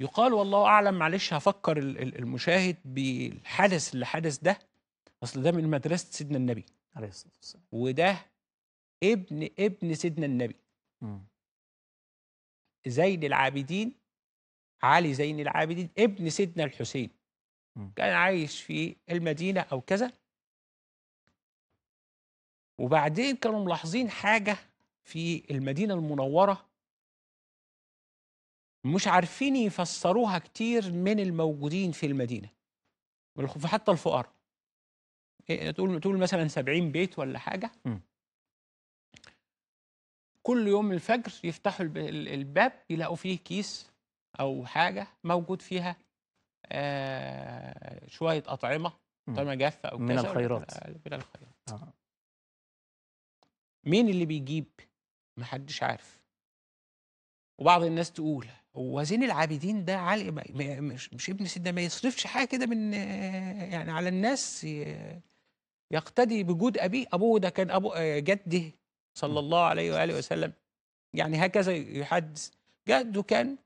يقال والله اعلم معلش هفكر المشاهد بالحدث اللي حدث ده اصل ده من مدرسه سيدنا النبي عليه الصلاه والسلام وده ابن ابن سيدنا النبي زين العابدين علي زين العابدين ابن سيدنا الحسين م. كان عايش في المدينه او كذا وبعدين كانوا ملاحظين حاجه في المدينه المنوره مش عارفين يفسروها كتير من الموجودين في المدينة حتى الفقراء إيه، تقول تقول مثلا 70 بيت ولا حاجة م. كل يوم الفجر يفتحوا الباب يلاقوا فيه كيس أو حاجة موجود فيها آه شوية أطعمة أطعمة جافة أو من الخيرات من الخيرات آه. مين اللي بيجيب؟ محدش عارف وبعض الناس تقول هو زين العابدين ده علي مش, مش ابن سيدنا ما يصرفش حاجه كده من يعني على الناس يقتدي بجود ابيه ابوه ده كان ابو آه، جده صلى الله عليه واله وسلم يعني هكذا يحدث جده كان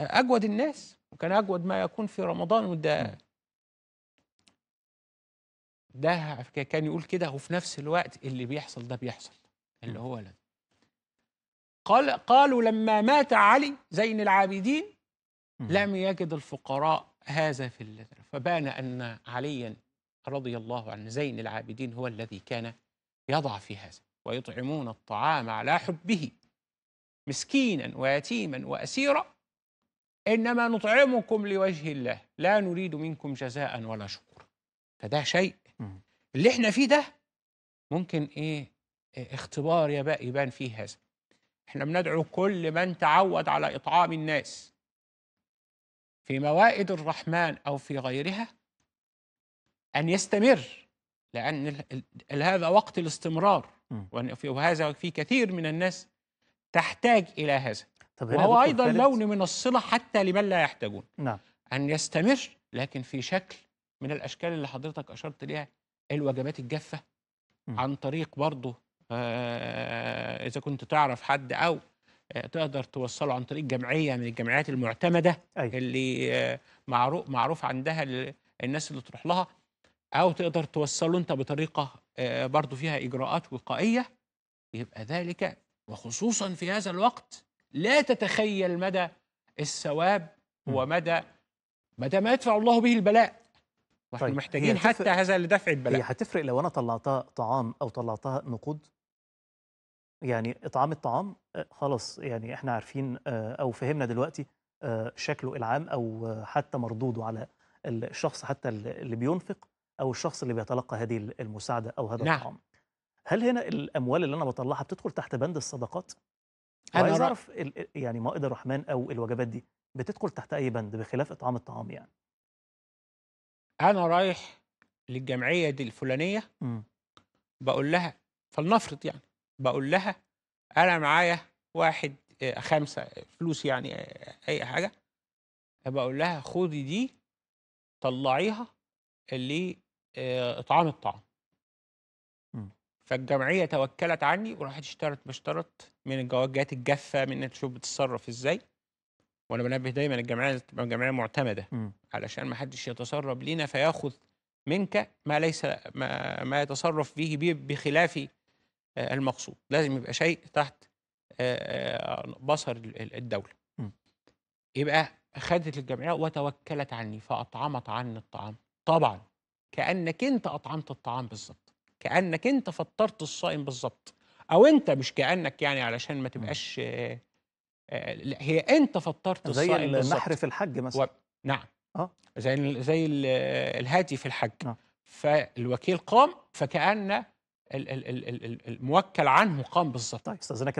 آه، اجود الناس وكان اجود ما يكون في رمضان وده ده كان يقول كده وفي نفس الوقت اللي بيحصل ده بيحصل اللي هو لا قال قالوا لما مات علي زين العابدين لم يجد الفقراء هذا في اللذة فبان أن عليا رضي الله عنه زين العابدين هو الذي كان يضع في هذا ويطعمون الطعام على حبه مسكينا ويتيما وأسيرا إنما نطعمكم لوجه الله لا نريد منكم جزاء ولا شكر فده شيء اللي احنا فيه ده ممكن ايه, إيه، اختبار يبان فيه هذا احنا بندعو كل من تعود على إطعام الناس في موائد الرحمن أو في غيرها أن يستمر لأن هذا وقت الاستمرار وهذا في كثير من الناس تحتاج إلى هذا طب وهو أيضا لون من الصلة حتى لمن لا يحتاجون نعم. أن يستمر لكن في شكل من الأشكال اللي حضرتك أشرت ليها الوجبات الجافة عن طريق برضه آه، اذا كنت تعرف حد او آه، تقدر توصله عن طريق جمعيه من الجمعيات المعتمده أي. أيوة. اللي آه، معروف معروف عندها الناس اللي تروح لها او تقدر توصله انت بطريقه برضو فيها اجراءات وقائيه يبقى ذلك وخصوصا في هذا الوقت لا تتخيل مدى الثواب ومدى مدى ما يدفع الله به البلاء واحنا طيب محتاجين حتى هذا لدفع البلاء هي هتفرق لو انا طلعتها طعام او طلعتها نقود يعني اطعام الطعام آه، خلاص يعني احنا عارفين آه، او فهمنا دلوقتي آه، شكله العام او حتى مردوده على الشخص حتى اللي بينفق او الشخص اللي بيتلقى هذه المساعده او هذا نعم. الطعام هل هنا الاموال اللي انا بطلعها بتدخل تحت بند الصدقات انا عايز اعرف يعني مائده الرحمن او الوجبات دي بتدخل تحت اي بند بخلاف اطعام الطعام يعني انا رايح للجمعيه دي الفلانيه م. امم. بقول لها فلنفرض يعني بقول لها انا معايا واحد آه، خمسه آه، فلوس يعني آه، اي حاجه بقول لها خدي دي طلعيها اللي اطعام الطعام فالجمعيه توكلت عني وراحت اشترت ما اشترت من الجواجات الجافه من تشوف بتتصرف ازاي وانا بنبه دايما الجمعيه تبقى جمعيه معتمده م. علشان ما حدش يتسرب لينا فياخذ منك ما ليس ما, ما يتصرف فيه بخلاف آه، المقصود لازم يبقى شيء تحت آه، آه، بصر الدولة يبقى خدت الجمعية وتوكلت عني فأطعمت عني الطعام طبعا كأنك أنت أطعمت الطعام بالظبط كأنك أنت فطرت الصائم بالظبط أو أنت مش كأنك يعني علشان ما تبقاش لا هي أنت فطرت الصائم زي النحر في الحج مثلا و... نعم أه؟ زي زي الهادي في الحج أه؟ فالوكيل قام فكأن الموكل عنه قام بالظبط طيب استاذنك